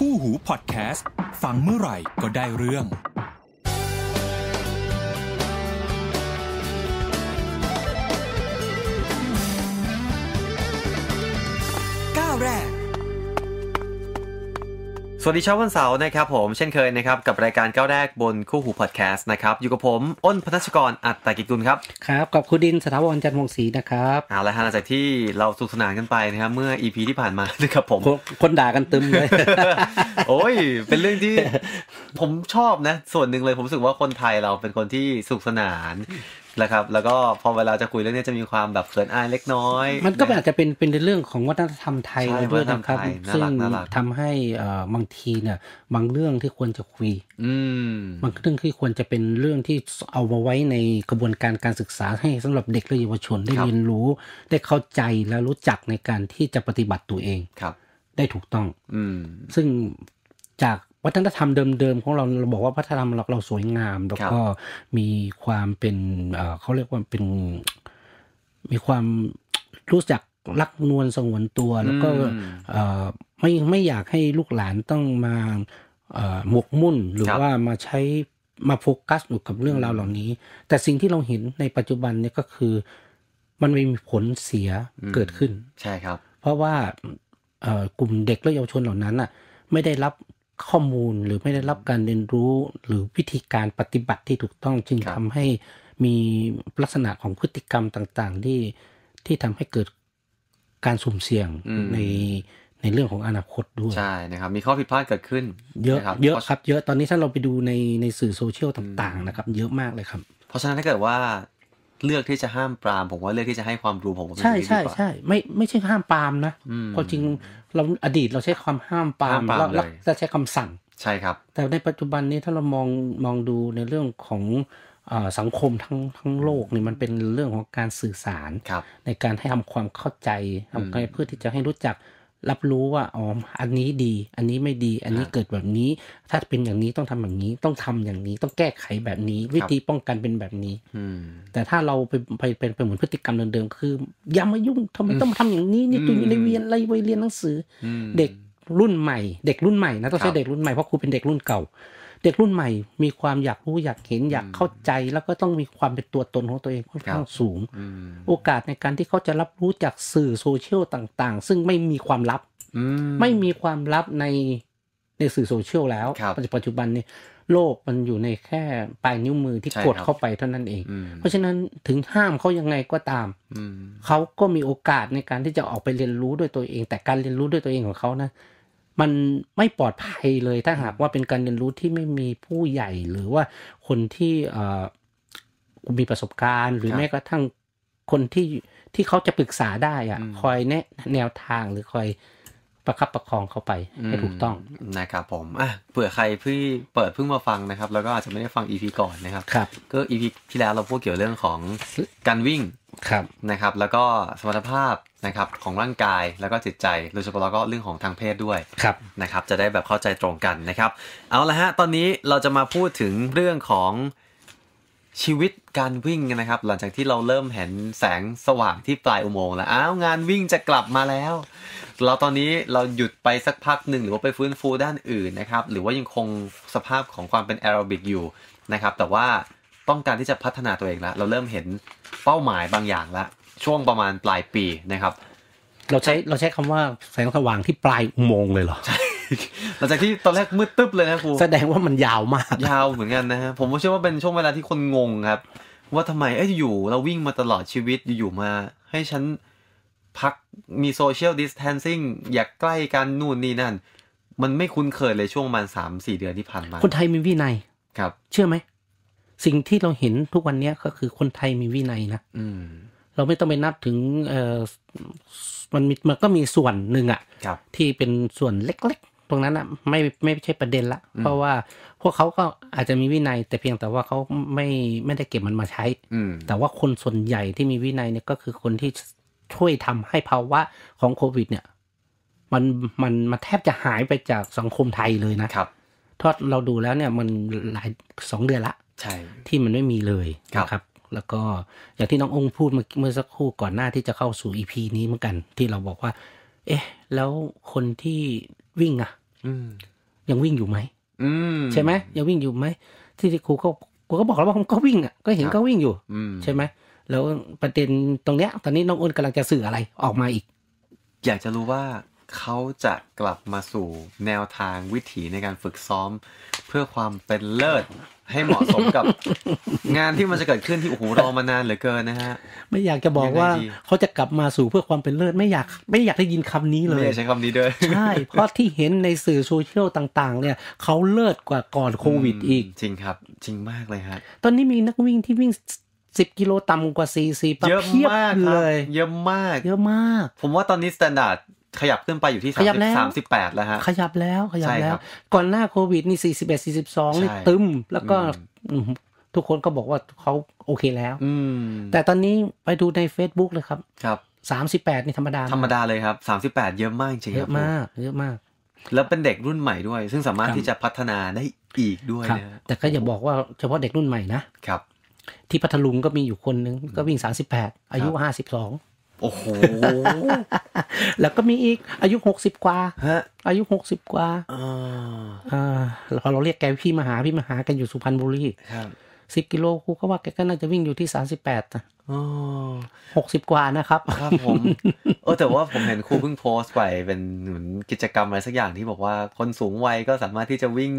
คู่หูพอดแคสต์ ฟังเมื่อไหร่ก็ได้เรื่องก้าวแรกวัสดีเช้าวันเสาร์นะครับผมเช่นเคยนะครับกับรายการก้าวแรกบนคู่หูพอดแคสต์นะครับอยู่กับผมอ้นพนัชกรอัตตากิจกุลครับครับกับคุณดินสถาวรจันทร์วงศรีนะครับเอาละฮะหลังจากที่เราสุขสนานกันไปนะครับเมื่อ EP ที่ผ่านมานะครับผมคนด่ากันตึมเลยโอ้ย เป็นเรื่องที่ ผมชอบนะ ส่วนหนึ่งเลยผมรู้สึกว่าคนไทยเราเป็นคนที่สุขสนานนะครับ แล้วก็พอเวลาจะคุยเรื่องนี้จะมีความแบบเขินอายเล็กน้อย มันก็อาจจะเป็นเป็นเรื่องของวัฒนธรรมไทยด้วยนะครับซึ่งทำให้บางทีเนี่ยบางเรื่องที่ควรจะคุยอบางเรื่องที่ควรจะเป็นเรื่องที่เอามาไว้ในกระบวนการการศึกษาให้สำหรับเด็กและเยาวชนได้เรียนรู้ได้เข้าใจและรู้จักในการที่จะปฏิบัติตัวเองครับ ได้ถูกต้องอืซึ่งจากวัฒนธรรมเดิมๆของเรา เราบอกว่าวัฒนธรรมเราเราสวยงาม แล้วก็มีความเป็นเขาเรียกว่าเป็น มีความรู้จักรักนวลสงวนตัว แล้วก็ไม่ไม่อยากให้ลูกหลานต้องมาหมกมุ่น หรือว่ามาใช้มาโฟกัสอยู่กับเรื่องราวเหล่านี้ แต่สิ่งที่เราเห็นในปัจจุบันเนี่ยก็คือ มันไม่มีผลเสียเกิดขึ้น ใช่ครับ เพราะว่ากลุ่มเด็กและเยาวชนเหล่านั้นอ่ะ ไม่ได้รับข้อมูลหรือไม่ได้รับการเรียนรู้หรือวิธีการปฏิบัติที่ถูกต้องจึงทำให้มีลักษณะของพฤติกรรมต่างๆ ที่ที่ทำให้เกิดการสุ่มเสี่ยงในในเรื่องของอนาคตด้วย ใช่นะครับ มีข้อผิดพลาดเกิดขึ้นเยอะเยอะครับ เยอะตอนนี้ถ้าเราไปดูในในสื่อโซเชียลต่างๆ นะครับ เยอะมากเลยครับ เพราะฉะนั้นถ้าเกิดว่าเลือกที่จะห้ามปรามผมว่าเลือกที่จะให้ความรู้ผมว่าใช่ใช่ใช่ไม่ไม่ใช่ห้ามปรามนะพอจริงเราอดีตเราใช้ความห้ามปรามเราเราใช้คำสั่งใช่ครับ แต่ในปัจจุบันนี้ถ้าเรามองมองดูในเรื่องของสังคมทั้งทั้งโลกนี่มันเป็นเรื่องของการสื่อสารรในการให้ทำความเข้าใจทำให้เพื่อที่จะให้รู้จักรับรู้ว่าอ๋ออันนี้ดีอันนี้ไม่ดีอันนี้เกิดแบบนี้ ถ้าเป็นอย่างนี้ต้องทำแบบนี้ ต้องทำอย่างนี้ต้องแก้ไขแบบนี้ วิธีป้องกันเป็นแบบนี้อืแต่ถ้าเราไปไปเป็นเหมือนพฤติกรรมเดิมๆคืออย่ามายุ่งทำไมต้องมาทำอย่างนี้ นี่ตัวอยู่ในเรียนไรไวเรียนหนังสือ เด็กรุ่นใหม่ เด็กรุ่นใหม่นะ ต้องใช้เด็กรุ่นใหม่เพราะครูเป็นเด็กรุ่นเก่าเด็กรุ่นใหม่มีความอยากรู้อยากเห็นอยากเข้าใจแล้วก็ต้องมีความเป็นตัวตนของตัวเองค่อนข้างสูงโอกาสในการที่เขาจะรับรู้จากสื่อโซเชียลต่างๆ ซึ่งไม่มีความลับไม่มีความลับในในสื่อโซเชียลแล้วปัจจุบันนี้โลกมันอยู่ในแค่ปลายนิ้วมือที่กดเข้าไปเท่านั้นเอง เพราะฉะนั้นถึงห้ามเขายังไงก็ตามเขาก็มีโอกาสในการที่จะออกไปเรียนรู้ด้วยตัวเอง แต่การเรียนรู้ด้วยตัวเองของเขานะมันไม่ปลอดภัยเลยถ้าหากว่าเป็นการเรียนรู้ที่ไม่มีผู้ใหญ่หรือว่าคนที่มีประสบการณ์ หรือแม้กระทั่งคนที่ที่เขาจะปรึกษาได้อะคอยแนะแนวทางหรือคอยประคับประคองเข้าไปให้ถูกต้องนะครับผมอ่ะเผื่อใครเพิ่งเปิดเพิ่งมาฟังนะครับ แล้วก็อาจจะไม่ได้ฟังอีพีก่อนนะครับครับก็อีพีที่แล้วเราพูดเกี่ยวเรื่องของการวิ่งครับนะครับ แล้วก็สมรรถภาพนะครับของร่างกายแล้วก็จิตใจโดยเฉพาะแล้วก็เรื่องของทางเพศด้วยครับนะครับ จะได้แบบเข้าใจตรงกันนะครับเอาละฮะตอนนี้เราจะมาพูดถึงเรื่องของชีวิตการวิ่งนนะครับ หลังจากที่เราเริ่มเห็นแสงสว่างที่ปลายอุโมงค์แล้วอ้าวงานวิ่งจะกลับมาแล้ว เราตอนนี้เราหยุดไปสักพักหนึ่งหรือว่าไปฟื้นฟูด้านอื่นนะครับหรือว่ายังคงสภาพของความเป็นแอโรบิกอยู่นะครับแต่ว่าต้องการที่จะพัฒนาตัวเองแล้วเราเริ่มเห็นเป้าหมายบางอย่างแล้วช่วงประมาณปลายปีนะครับ เราใช้เราใช้คำว่าแสงสว่างที่ปลายอุโมงค์เลยเหรอ ใช่ หลังจากที่ตอนแรกมืดตึ๊บเลยนะครู แสดงว่ามันยาวมาก ยาวเหมือนกันนะฮะ ผมก็เชื่อว่าเป็นช่วงเวลาที่คนงงครับ ว่าทำไม เอ้ยอยู่เราวิ่งมาตลอดชีวิตอยู่มาให้ฉันพักมีโซเชียลดิสเทนซิ่งอยากใกล้กันนู่นนี่นั่น มันไม่คุ้นเคยเลยช่วงประมาณสามสี่เดือนที่ผ่านมา คนไทยมีวินัย ครับ เชื่อไหมสิ่งที่เราเห็นทุกวันนี้ก็คือคนไทยมีวินัยนะอืมเราไม่ต้องไปนับถึงเออมันมันก็มีส่วนหนึ่งอะ่ะที่เป็นส่วนเล็กๆ ตรงนั้นอะ่ะ ไม่ไม่ใช่ประเด็นละเพราะว่า พวกเขาก็อาจจะมีวินัย แต่เพียงแต่ว่าเขาไม่ไม่ได้เก็บมันมาใช้ แต่ว่าคนส่วนใหญ่ที่มีวินัยเนี่ยก็คือคนที่ช่วยทำให้ภาวะของโควิด เนี่ย มันมันมาแทบจะหายไปจากสังคมไทยเลยนะครับทอดเราดูแล้วเนี่ยมันหลายสองเดือนละ ใช่ที่มันไม่มีเลยนะครับแล้วก็อย่างที่น้ององค์พูดเมื่อสักครู่ก่อนหน้าที่จะเข้าสู่อีพีนี้เหมือนกัน ที่เราบอกว่า เอ๊ะแล้วคนที่วิ่งอ่ะยังวิ่งอยู่ไหมใช่ไหมยังวิ่งอยู่ไหมที่ครูก็ครูก็บอกแล้วว่าเขาวิ่งอ่ะก็เห็นเขาวิ่งอยู่ใช่ไหมแล้วประเด็นตรงเนี้ยตอนนี้น้องอ้นกำลังจะสื่ออะไรออกมาอีก อยากจะรู้ว่าเขาจะกลับมาสู่แนวทางวิถีในการฝึกซ้อมเพื่อความเป็นเลิศให้เหมาะสมกับงานที่มันจะเกิดขึ้นที่โอ้โหรอมานานเหลือเกินนะฮะ ไม่อยากจะบอกว่าเขาจะกลับมาสู่เพื่อความเป็นเลิศไม่อยาก ไม่อยากได้ยินคำนี้เลย ไม่ใช้คำนี้ด้วยใช่เพราะที่เห็นในสื่อโซเชียลต่างๆ เนี่ย เขาเลิศกว่าก่อนโควิดอีกจริงครับ จริงมากเลยฮะ ตอนนี้มีนักวิ่งที่วิ่งสิบกิโลต่ำกว่าสี่สี่เยอะมากเลยเยอะมากเยอะมาก ผมว่าตอนนี้สแตนดาร์ดขยับขึ้นไปอยู่ที่สามสสิบแปดแล้วฮะ ขยับแล้วขยับแล้ว ก่อนหน้าโควิดนี่สี่สิบเอ็ดสี่สิบสองนี่ตึม แล้วก็ ทุกคนก็บอกว่าเขาโอเคแล้ว อืแต่ตอนนี้ไปดูใน Facebook เลยครับ ครับสามสิบแปดนี่ธรรมดา ธรรมดาเลยครับสามสิบแปดเยอะมากจริงเยอะมาก เยอะมาก แล้วเป็นเด็กรุ่นใหม่ด้วย ซึ่งสามารถที่จะพัฒนาได้อีกด้วยนะแต่ก็อย่าบอกว่าเฉพาะเด็กรุ่นใหม่นะครับ ที่พัทลุงก็มีอยู่คนนึงก็วิ่งสามสิบแปดอายุห้าสิบสองโอ้โห แล้วก็มีอีกอายุหกสิบกว่าฮะอายุหกสิบกว่าอ่าเราเรียกแกพี่มหาพี่มหากันอยู่สุพรรณบุรีครับสิบกิโลครูก็ว่าแกก็น่าจะวิ่งอยู่ที่สามสิบแปดอหกสิบกว่านะครับ ครับ ผมเออแต่ว่าผมเห็นครูเพิ่งโพสต์ไปเป็นเหมือนกิจกรรมอะไรสักอย่างที่บอกว่าคนสูงวัยก็สามารถที่จะวิ่ง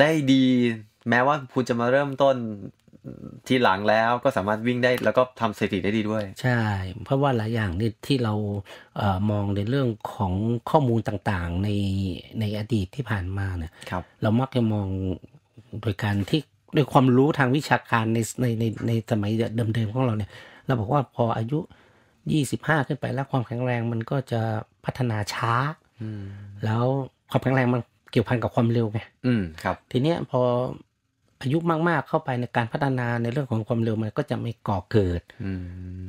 ได้ดีแม้ว่าคุณจะมาเริ่มต้นทีหลังแล้วก็สามารถวิ่งได้แล้วก็ทำสถิติได้ดีด้วย ใช่ เพราะว่าหลายอย่างนี่ที่เราเออมองในเรื่องของข้อมูลต่างๆในในอดีตที่ผ่านมาเนี่ยครับ เรามักจะมองโดยการที่ด้วยความรู้ทางวิชาการในในในในสมัยเดิมๆของเราเนี่ย เราบอกว่าพออายุยี่สิบห้าขึ้นไป แล้วความแข็งแรงมันก็จะพัฒนาช้าแล้วความแข็งแรงมันเกี่ยวพันกับความเร็วไงอืมครับ ทีเนี้ยพออายุมากๆเข้าไปในการพัฒนาในเรื่องของความเร็วมันก็จะไม่ก่อเกิด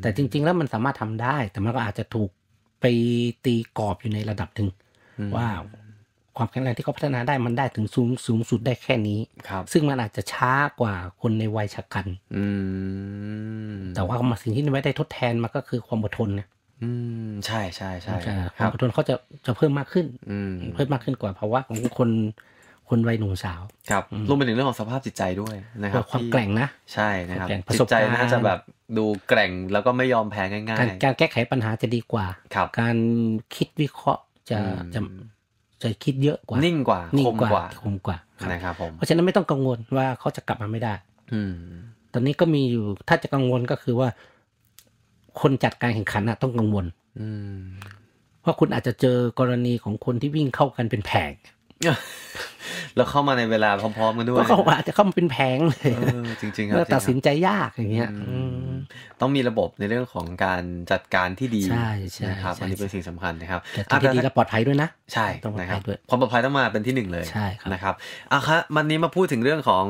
แต่จริงๆ แล้วมันสามารถทำได้ แต่มันก็อาจจะถูกไปตีกรอบอยู่ในระดับหนึ่งว่าความแข็งแรงที่เขาพัฒนาได้มันได้ถึงสูงสูงสุดได้แค่นี้ครับ ซึ่งมันอาจจะช้ากว่าคนในวัยชะกันแต่ว่ามาสิ่งที่ไม่ได้ทดแทนมันก็คือความอดทนนะอืมใช่ใช่ใช่ความอดทนเขาจะจะเพิ่มมากขึ้นเพิ่มมากขึ้นกว่าภาวะของคนคนวัยหนุ่มสาว ครับรวมไปถึงเรื่องของสภาพจิตใจด้วยนะครับความแกร่งนะ ใช่นะครับจิตใจน่าจะแบบดูแกร่งแล้วก็ไม่ยอมแพ้ง่ายๆการแก้ไขปัญหาจะดีกว่า การคิดวิเคราะห์จะจะจะคิดเยอะกว่านิ่งกว่านิ่งกว่า คมกว่านะครับผมเพราะฉะนั้นไม่ต้องกังวลว่าเขาจะกลับมาไม่ได้ อืตอนนี้ก็มีอยู่ ถ้าจะกังวลก็คือว่า คนจัดการแข่งขันต้องกังวล อืเพราะคุณอาจจะเจอกรณีของคนที่วิ่งเข้ากันเป็นแผงแล้วเข้ามาในเวลาพร้อมๆกันด้วยก็เข้ามาจะเข้ามาเป็นแผงเลยจริงๆครับตัดสินใจยากอย่างเงี้ยต้องมีระบบในเรื่องของการจัดการที่ดีใช่ใช่ครับอันนี้เป็นสิ่งสำคัญนะครับจาดที่ดีและปลอดภัยด้วยนะใช่ต้องปลอดภัยด้วยความปลอดภัยต้องมาเป็นที่หนึ่งเลยใช่นะครับอ่ะครับวันนี้มาพูดถึงเรื่องของ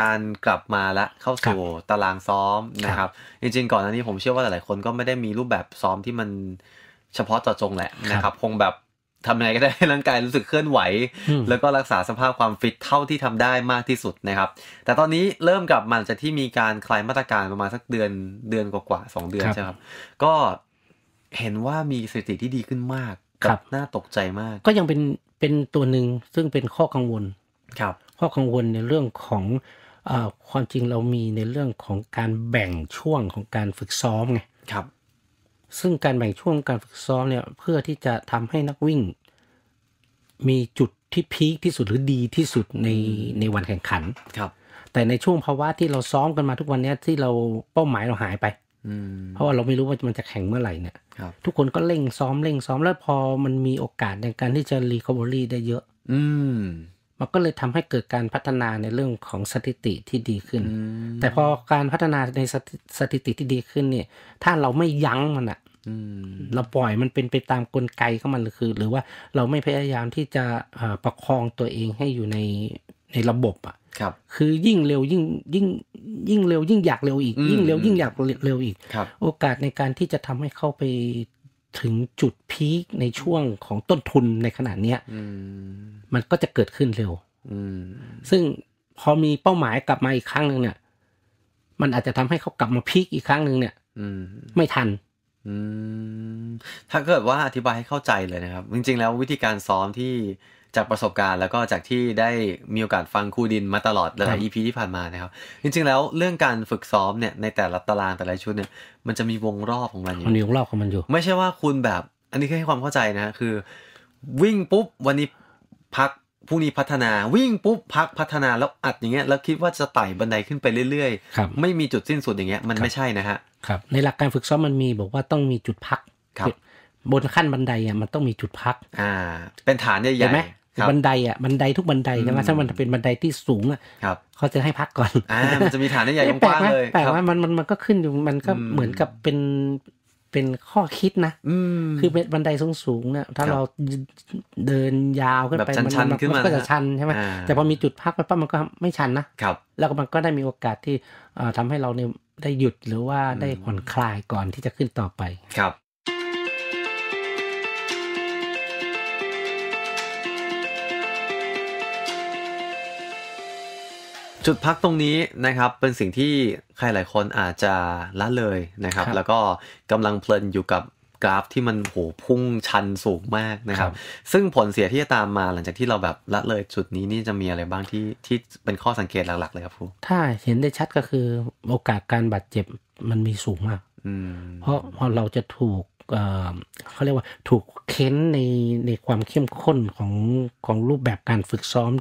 การกลับมาละเข้าสู่ตารางซ้อมนะครับจริงๆ ก่อนหน้านี้ผมเชื่อว่าหลายๆคนก็ไม่ได้มีรูปแบบซ้อมที่มันเฉพาะเจาะจงแหละนะครับ คงแบบทำยังไงก็ได้ให้ร่างกายรู้สึกเคลื่อนไหว แล้วก็รักษาสภาพความฟิตเท่าที่ทำได้มากที่สุดนะครับ แต่ตอนนี้เริ่มกลับมาจากที่มีการคลายมาตรการประมาณสักเดือนเดือนกว่าๆสองเดือนใช่ครับ ก็เห็นว่ามีสถิติที่ดีขึ้นมากครับน่าตกใจมาก ก็ยังเป็นเป็นตัวหนึ่งซึ่งเป็นข้อกังวลครับข้อกังวลในเรื่องของอความจริงเรามีในเรื่องของการแบ่งช่วงของการฝึกซ้อมไงครับ ซึ่งการแบ่งช่วงการฝึกซ้อมเนี่ยเพื่อที่จะทำให้นักวิ่งมีจุดที่พีคที่สุดหรือดีที่สุด ในในวันแข่งขัน ครับ แต่ในช่วงภาวะที่เราซ้อมกันมาทุกวันนี้ที่เราเป้าหมายเราหายไปเพราะว่าเราไม่รู้ว่ามันจะแข่งเมื่อไหร่เนี่ยทุกคนก็เร่งซ้อมเร่งซ้อม แล้วพอมันมีโอกาสในการที่จะรีคอเวอรี่ได้เยอะ อืมันก็เลยทำให้เกิดการพัฒนาในเรื่องของสถิติที่ดีขึ้น แต่พอการพัฒนาในสถิติที่ดีขึ้นเนี่ย ถ้าเราไม่ยั้งมันอะเราปล่อยมันเป็นไปตามกลไกของมันคือ หรือว่าเราไม่พยายามที่จะประคองตัวเองให้อยู่ในในระบบ อ่ะ ครับ คือยิ่งเร็วยิ่งยิ่งยิ่งเร็ว ยิ่งอยากเร็วอีกยิ่งเร็วยิ่งอยากเร็วอีกโอกาสในการที่จะทำให้เข้าไปถึงจุดพีคในช่วงของต้นทุนในขนาดเนี้ยมันก็จะเกิดขึ้นเร็วซึ่งพอมีเป้าหมายกลับมาอีกครั้งหนึ่งเนี่ยมันอาจจะทำให้เขากลับมาพีคอีกครั้งหนึ่งเนี่ยไม่ทันอืมถ้าเกิดว่าอธิบายให้เข้าใจเลยนะครับ จริงๆ แล้ววิธีการซ้อมที่จากประสบการณ์แล้วก็จากที่ได้มีโอกาสฟังครูดินมาตลอดหลายอีพีที่ผ่านมานะครับจริง ๆแล้วเรื่องการฝึกซ้อมเนี่ยในแต่ละตารางแต่ละชุดเนี่ยมันจะมีวงรอบของมันอยู่มันมีวงรอบของมันอยู่ ไม่ใช่ว่าคุณแบบ อันนี้แค่ให้ความเข้าใจนะคือ วิ่งปุ๊บวันนี้พักพรุ่งนี้พัฒนาวิ่งปุ๊บพักพัฒนาแล้วอัดอย่างเงี้ยแล้วคิดว่าจะไต่บันไดขึ้นไปเรื่อยๆ ไม่มีจุดสิ้นสุดอย่างเงี้ยมันไม่ใช่นะฮะครับในหลักการฝึกซ้อมมันมีบอกว่าต้องมีจุดพักครับบนขั้นบันไดอ่ะมันต้องมีจุดพักอ่าเป็นฐานใหญ่ใช่ไหมบันไดอ่ะบันไดทุกบันไดใช่ไถ้ามันเป็นบันไดที่สูงอ่ะเขาจะให้พักก่อนอ่ามันจะมีฐานใหญ่กว้างเลยแต่ว่ามันมันมันก็ขึ้นอยู่มันก็เหมือนกับเป็นเป็นข้อคิดนะ คือเป็นบันไดสูงสูงเนี่ยถ้าเราเดินยาวขึ้นไป มันก็จะชันใช่ไหมแต่พอมีจุดพักไปปั๊บมันก็ไม่ชันนะ แล้วมันก็ได้มีโอกาสที่ทำให้เราเนี่ยได้หยุดหรือว่าได้ผ่อนคลายก่อนที่จะขึ้นต่อไปครับจุดพักตรงนี้นะครับ เป็นสิ่งที่ใครหลายคนอาจจะละเลยนะครับ แล้วก็กำลังเพลินอยู่กับกราฟที่มันโหพุ่งชันสูงมากนะครับ ซึ่งผลเสียที่จะตามมา หลังจากที่เราแบบละเลยจุดนี้นี่จะมีอะไรบ้างที่ที่เป็นข้อสังเกตหลักๆเลยครับครูถ้าเห็นได้ชัดก็คือโอกาสการบาดเจ็บมันมีสูงมากเพราะพอเราจะถูกเขาเรียกว่า ถูกเค้นในในความเข้มข้นของของรูปแบบการฝึกซ้อม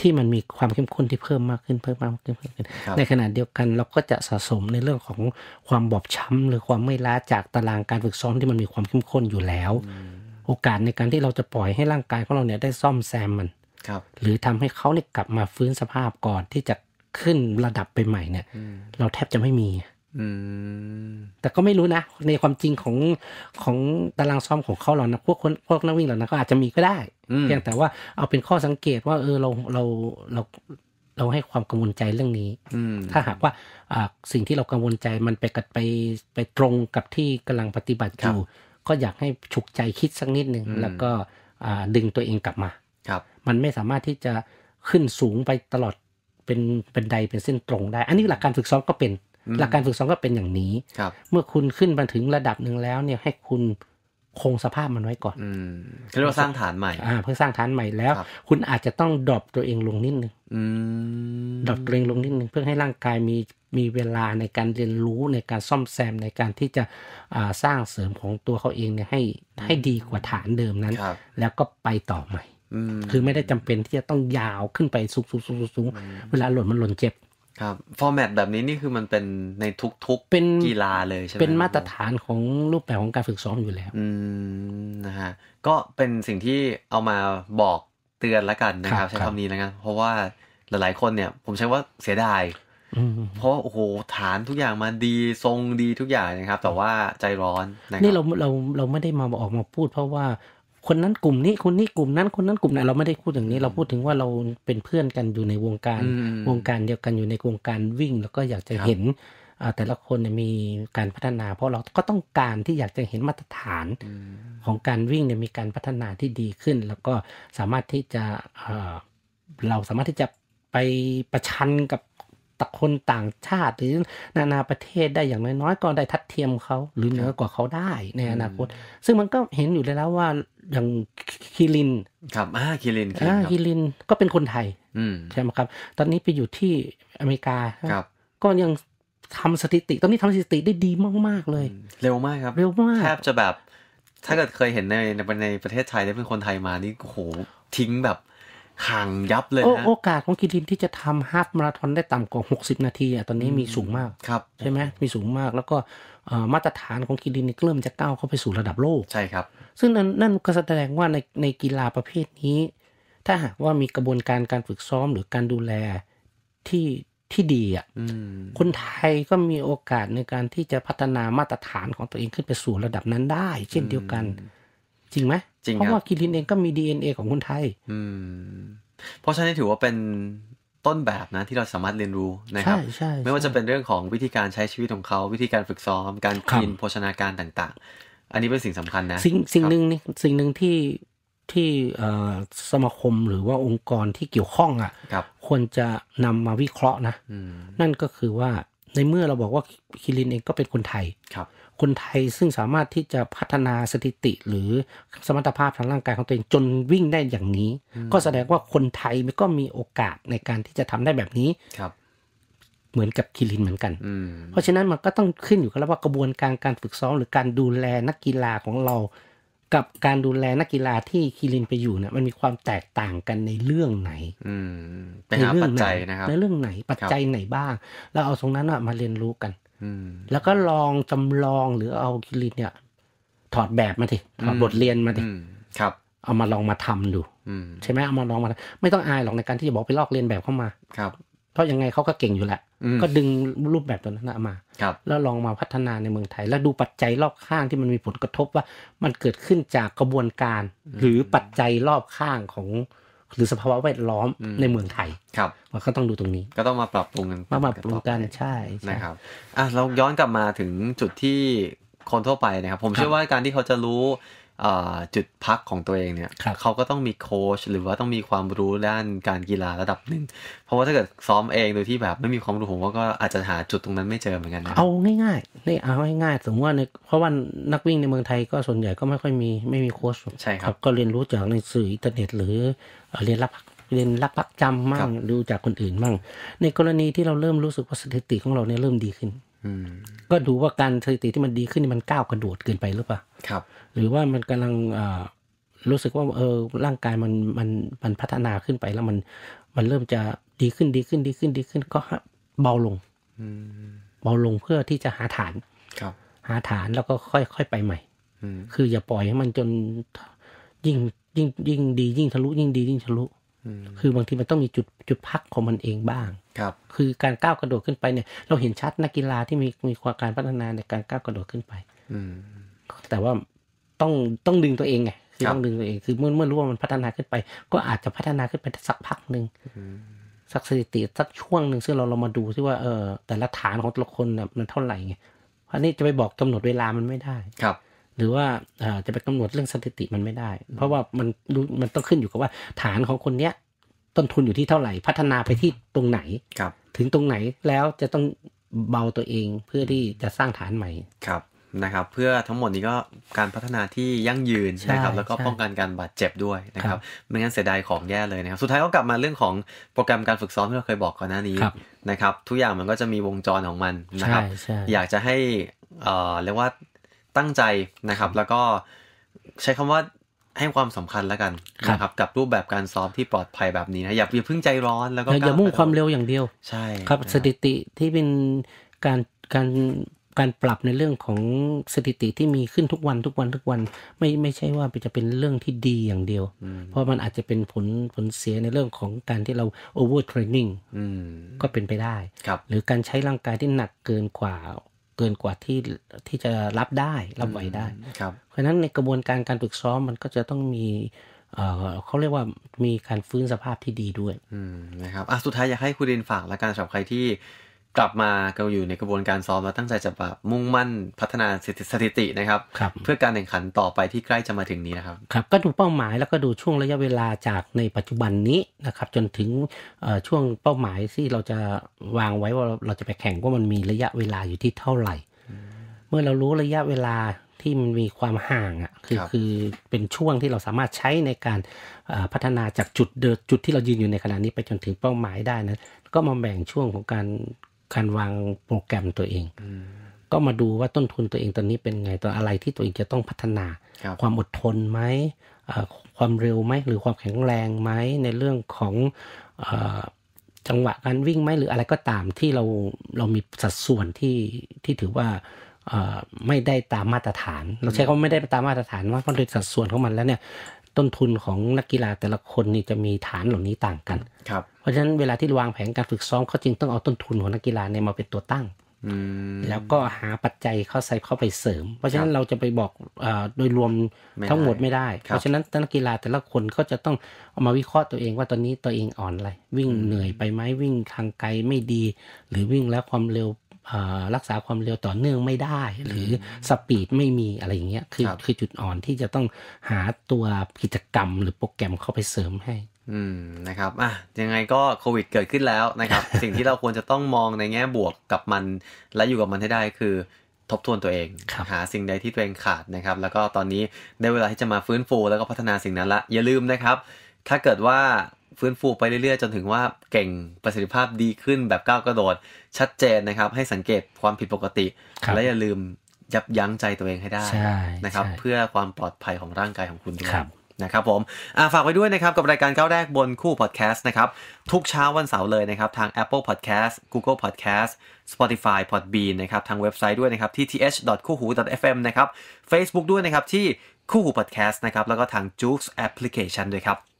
ที่มันมีความเข้มข้นที่เพิ่มมากขึ้นเพิ่มมากขึ้นเพิ่มขึ้น ในขณะเดียวกันเราก็จะสะสมในเรื่องของความบอบช้ำหรือความไม่ล้าจากตารางการฝึกซ้อมที่มันมีความเข้มข้นอยู่แล้ว โอกาสในการที่เราจะปล่อยให้ร่างกายของเราเนี่ยได้ซ่อมแซมมันหรือทำให้เขาเนี่ยกลับมาฟื้นสภาพก่อนที่จะขึ้นระดับไปใหม่เนี่ย เราแทบจะไม่มีแต่ก็ไม่รู้นะ ในความจริงของของตารางซ้อมของเขาเรานะพวกคนพวกนักวิ่งเหล่านั้นก็อาจจะมีก็ได้เพียงแต่ว่าเอาเป็นข้อสังเกตว่า เออเราเราเราเราให้ความกังวลใจเรื่องนี้ถ้าหากว่าสิ่งที่เรากังวลใจมันไปกัดไปไปตรงกับที่กำลังปฏิบัติอยู่ก็อยากให้ฉุกใจคิดสักนิดหนึ่งแล้วก็ดึงตัวเองกลับมา ครับ มันไม่สามารถที่จะขึ้นสูงไปตลอดเป็นเป็นใดเป็นเส้นตรงได้ อันนี้หลักการฝึกซ้อมก็เป็น หลักการฝึกซ้อมก็เป็นอย่างนี้เมื่อคุณขึ้นมาถึงระดับหนึ่งแล้วเนี่ยให้คุณคงสภาพมันไว้ก่อนเรียกว่าสร้างฐานใหม่อ่าเพื่อสร้างฐานใหม่แล้ว คุณอาจจะต้องดรอปตัวเองลงนิดนึงดรอปตัวเองลงนิดนึงเพื่อให้ร่างกายมีมีเวลาในการเรียนรู้ในการซ่อมแซมในการที่จะสร้างเสริมของตัวเขาเองเนี่ยให้ให้ดีกว่าฐานเดิมนั้น แล้วก็ไปต่อใหม่คือไม่ได้จำเป็นที่จะต้องยาวขึ้นไปสูงสูงสูงสูงเวลาหล่นมันหล่นเจ็บครับฟอร์แมตแบบนี้นี่คือมันเป็นในทุกๆเป็นกีฬาเลยใช่ไหมเป็นมาตรฐานของรูปแบบของการฝึกซ้อมอยู่แล้วอืมนะฮะก็เป็นสิ่งที่เอามาบอกเตือนละกันนะครับ ใช้คำนี้แล้วกันเพราะว่าหลายๆคนเนี่ยผมใช้ว่าเสียดายเพราะโอ้โหฐานทุกอย่างมาดีทรงดีทุกอย่างนะครับ แต่ว่าใจร้อนนี่เราเรา เราไม่ได้มาออกมาพูดเพราะว่าคนนั้นกลุ่มนี้คนนี้กลุ่มนั้นคนนั้นกลุ่มนั้นเราไม่ได้พูดถึงนี้เราพูดถึงว่าเราเป็นเพื่อนกันอยู่ในวงการวงการเดียวกันอยู่ในวงการวิ่ง แล้วก็อยากจะเห็นแต่ละคนมีการพัฒนา เพราะเราก็ต้องการที่อยากจะเห็นมาตรฐานของการวิ่งมีการพัฒนาที่ดีขึ้น แล้วก็สามารถที่จะเราสามารถที่จะไปประชันกับต่คนต่างชาติ หรือนานาประเทศได้อย่างน้อยๆก็ได้ทัดเทียมเขาหรือเหนือกว่าเขาได้ ในอนาคตซึ่งมันก็เห็นอยู่แล้วว่าอย่างคิรินครับอ่าคิรินอ่าคิรินก็เป็นคนไทยใช่ไหมครับ ตอนนี้ไปอยู่ที่อเมริกาครับ ก็ยังทำสถิติ ตอนนี้ทำสถิติได้ดีมาก ๆเลย เร็วมากครับ เร็วมากแทบจะแบบถ้าเกิดเคยเห็นในในประเทศไทยได้เป็นคนไทยมานี่โโหทิ้งแบบห่างยับเลยนะ โอกาสของกีดินที่จะทำฮาฟมาราธอนได้ต่ำกว่า 60 นาทีอ่ะตอนนี้มีสูงมากครับใช่ไหมมีสูงมาก แล้วก็มาตรฐานของกีดินนี่เริ่มจะก้าวเข้าไปสู่ระดับโลก ใช่ครับ ซึ่งนั่นนั่นก็แสดงว่าในในกีฬาประเภทนี้ ถ้าหากว่ามีกระบวนการการฝึกซ้อมหรือการดูแลที่ที่ดีอ่ะคนไทยก็มีโอกาสในการที่จะพัฒนามาตรฐานของตัวเองขึ้นไปสู่ระดับนั้นได้ เช่นเดียวกัน จริงไหมจริงเพราะว่าคิรินเองก็มี DNA ของคนไทย อืม เพราะฉะนั้นถือว่าเป็นต้นแบบนะ ที่เราสามารถเรียนรู้นะครับใใชช่ไม่ว่าจะเป็นเรื่องของวิธีการใช้ชีวิตของเขา วิธีการฝึกซ้อม การกินโภชนาการต่าง ๆ อันนี้เป็นสิ่งสำคัญนะ สิ่งสิ่งหนึ่งนี่สิ่งหนึ่งที่ที่สมาคมหรือว่าองค์กรที่เกี่ยวข้องอ่ะคควรจะนำมาวิเคราะห์นะ นั่นก็คือว่าในเมื่อเราบอกว่าคิรินเอง ก็เป็นคนไทยครับคนไทยซึ่งสามารถที่จะพัฒนาสถิติหรือสมรรถภาพทางร่างกายของตัวเองจนวิ่งได้อย่างนี้ ก็แสดงว่าคนไทยมันก็มีโอกาสในการที่จะทำได้แบบนี้ครับ เหมือนกับคีรินเหมือนกัน เพราะฉะนั้นมันก็ต้องขึ้นอยู่กับว่ากระบวนการการฝึกซ้อมหรือการดูแลนักกีฬาของเรา กับการดูแลนักกีฬาที่คีรินไปอยู่เนี่ยมันมีความแตกต่างกันในเรื่องไหนในเรื่องไหนนะครับ ในเรื่องไหนปัจจัยไหนบ้างเราเอาตรงนั้นมาเรียนรู้กันแล้วก็ลองจำลองหรือเอากิริเนี่ย ถอดแบบมาสิถอดบทเรียนมาสิครับ เอามาลองมาทำดูใช่ไหมเอามาลองมา ไม่ต้องอายหรอกในการที่จะบอกไปลอกเรียนแบบเข้ามา ครับเพราะยังไงเขาก็เก่งอยู่แหละ ก็ดึงรูปแบบตัวนั้นมา ครับแล้วลองมาพัฒนาในเมืองไทย แล้วดูปัจจัยรอบข้างที่มันมีผลกระทบว่ามันเกิดขึ้นจากกระบวนการ หรือปัจจัยรอบข้างของหรือสภาวะแวดล้อมในเมืองไทยครับมันก็ต้องดูตรงนี้ ก็ต้องมาปรับปรุงกันมาปรับปรุงกัน ใช่ในะครับอ่ะเราย้อนกลับมาถึงจุดที่คนทั่วไปนะครับ ผมเชื่อว่าการที่เขาจะรู้จุดพักของตัวเองเนี่ยเขาก็ต้องมีโค้ชหรือว่าต้องมีความรู้ด้านการกีฬาระดับหนึ่งเพราะว่าถ้าเกิดซ้อมเองโดยที่แบบไม่มีความรู้ผมว่าก็อาจจะหาจุดตรงนั้นไม่เจอเหมือนกันนะเอาง่ายๆนี่เอาง่ายๆสมมติว่าในเพราะว่านักวิ่งในเมืองไทยก็ส่วนใหญ่ก็ไม่ค่อยมีไม่มีโค้ชใช่ครับก็เรียนรู้จากในสื่ออินเทอร์เน็ตหรือ เรียนรับเรียนรับปักจำมั่งดูจากคนอื่นมั่งในกรณีที่เราเริ่มรู้สึกว่าสถิติของเราเนี่ยเริ่มดีขึ้นก็ดูว่าการสถิติที่มันดีขึ้นมันก้าวกระโดดเกินไปหรือเปล่า ครับ หรือว่ามันกำลังรู้สึกว่า เออร่างกายมันมัน มัน พัฒนาขึ้นไปแล้วมัน มันเริ่มจะดีขึ้นดีขึ้นดีขึ้นดีขึ้นก็เบาลงเบาลงเพื่อที่จะหาฐานครับหาฐานแล้วก็ค่อยค่อยไปใหม่คืออย่าปล่อยให้มันจนยิ่งยิ่งยิ่งดียิ่งทะลุยิ่งดียิ่งทะลุคือบางทีมันต้องมีจุดจุดพักของมันเองบ้าง ครับ คือการก้าวกระโดดขึ้นไปเนี่ยเราเห็นชัดนักกีฬาที่มีมีความการพัฒนาในการก้าวกระโดดขึ้นไปอืแต่ว่าต้องต้องดึงตัวเองไง คือต้องดึงตัวเอง คือเมื่อเมื่อรู้ว่ามันพัฒนาขึ้นไป ก็อาจจะพัฒนาขึ้นไปสักพักหนึ่งสักสถิติสักช่วงหนึ่งซึ่งเราเรามาดูซิว่าเออแต่ละฐานของแต่ละคนน่ยมันเท่าไหร่ไงเพราะนี่จะไปบอกกำหนดเวลามันไม่ได้ ครับหรือว่า จะไปกำหนดเรื่องสถิติมันไม่ได้ เพราะว่ามันดูมันต้องขึ้นอยู่กับว่าฐานของคนเนี้ย ต้นทุนอยู่ที่เท่าไหร่ พัฒนาไปที่ตรงไหนครับถึงตรงไหนแล้วจะต้องเบาตัวเองเพื่อที่จะสร้างฐานใหม่ครับนะครับ เพื่อทั้งหมดนี้ก็การพัฒนาที่ยั่งยืนนะครับ แล้วก็ป้องกันการบาดเจ็บด้วยนะครับ ไม่งั้นเสียดายของแย่เลยนะครับสุดท้ายก็กลับมาเรื่องของโปรแกรมการฝึกซ้อมที่เราเคยบอกก่อนหน้านี้นะครับ ทุกอย่างมันก็จะมีวงจรของมันนะครับ อยากจะให้เรียกว่าตั้งใจนะครับ แล้วก็ใช้คำว่าให้ความสำคัญแล้วกันนะครับกับรูปแบบการซ้อมที่ปลอดภัยแบบนี้นะ อย่าอย่าเพิ่งใจร้อนแล้วก็อย่ามุ่งความเร็วอย่างเดียวใช่ครับสถิติที่เป็นการการการปรับในเรื่องของสถิติที่มีขึ้นทุกวันทุกวันทุกวันไม่ไม่ใช่ว่าจะเป็นเรื่องที่ดีอย่างเดียว เพราะมันอาจจะเป็นผลผลเสียในเรื่องของการที่เราโอเวอร์เทรนนิ่งก็เป็นไปได้หรือการใช้ร่างกายที่หนักเกินกว่าเกินกว่าที่ที่จะรับได้ รับไหวได้ครับเพราะฉะนั้นในกระบวนการการฝึกซ้อมมันก็จะต้องมีเขาเรียกว่ามีการฟื้นสภาพที่ดีด้วยนะครับอ่ะสุดท้ายอยากให้คุณเรนฝากและการสำหรับใครที่กลับมาก็อยู่ในกระบวนการซ้อมมาตั้งใจจะแบบมุ่งมั่นพัฒนาสถิตินะครับรบเพื่อการแข่งขันต่อไปที่ใกล้จะมาถึงนี้นะครับครับก็ดูเป้าหมายแล้วก็ดูช่วงระยะเวลาจากในปัจจุบันนี้นะครับ จนถึงช่วงเป้าหมายที่เราจะวางไว้ว่าเราจะไปแข่งว่ามันมีระยะเวลาอยู่ที่เท่าไหร่ เมื่อเรารู้ระยะเวลาที่มันมีความห่างอ่ะคือคือเป็นช่วงที่เราสามารถใช้ในการพัฒนาจากจุดเดิมจุดที่เรายืนอยู่ในขณะนี้ ไปจนถึงเป้าหมายได้นะก็มาแบ่งช่วงของการการวางโปรแกรมตัวเอง ก็มาดูว่าต้นทุนตัวเองตอนนี้เป็นไงตัวอะไรที่ตัวเองจะต้องพัฒนา ความอดทนไหมความเร็วไหม หรือความแข็งแรงไหมในเรื่องของจังหวะการวิ่งไหมหรืออะไรก็ตามที่เราเรามีสัดส่วนที่ที่ถือว่าไม่ได้ตามมาตรฐาน เราใช้คำไม่ได้ตามมาตรฐานว่าเพราะโดยสัดส่วนของมันแล้วเนี่ย ต้นทุนของนักกีฬาแต่ละคนนี่จะมีฐานเหล่านี้ต่างกันครับราะฉะนั้นเวลาที่วางแผนการฝึกซ้อมเขาจึงต้องเอาต้นทุนของนักกีฬาเนี่ยมาเป็นตัวตั้งแล้วก็หาปัจจัยเข้าใส่เข้าไปเสริม เพราะฉะนั้นเราจะไปบอกโดยรวมทั้งหมดไม่ได้ เพราะฉะนั้นนักกีฬาแต่ละคนก็จะต้องเอามาวิเคราะห์ตัวเองว่าตอนนี้ตัวเองอ่อนอะไร วิ่งเหนื่อยไปไหมวิ่งทางไกลไม่ดี หรือวิ่งแล้วความเร็วรักษาความเร็วต่อเนื่องไม่ได้ หรือสปีดไม่มีอะไรอย่างเงี้ยคือคือจุดอ่อนที่จะต้องหาตัวกิจกรรม หรือโปรแกรมเข้าไปเสริมให้อืมนะครับอ่ะยังไงก็โควิด เกิดขึ้นแล้วนะครับ สิ่งที่เราควรจะต้องมองในแง่บวกกับมันและอยู่กับมันให้ได้ คือทบทวนตัวเองหาสิ่งใดที่ตัวเองขาดนะครับ แล้วก็ตอนนี้ได้เวลาที่จะมาฟื้นฟูแล้วก็พัฒนาสิ่งนั้นละ อย่าลืมนะครับ ถ้าเกิดว่าฟื้นฟูไปเรื่อยๆ จนถึงว่าเก่งประสิทธิภาพดีขึ้นแบบก้าวกระโดด ชัดเจนนะครับ ให้สังเกตความผิดปกติ และอย่าลืมยับยั้งใจตัวเองให้ได้นะครับเพื่อความปลอดภัยของร่างกายของคุณด้วยนะครับผมฝากไว้ด้วยนะครับ กับรายการก้าวแรกบนคู่พอดแคสต์นะครับ ทุกเช้าวันเสาร์เลยนะครับ ทาง Apple Podcast Google Podcast Spotify Podbean นะครับทางเว็บไซต์ด้วยนะครับ ที่ th คู่หู fm นะครับ Facebook ด้วยนะครับ ที่คู่หูพอดแคสต์นะครับ แล้วก็ทาง j u ส์แอปพลิเคชันด้วยครับ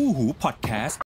คู่หูพอดแคสต์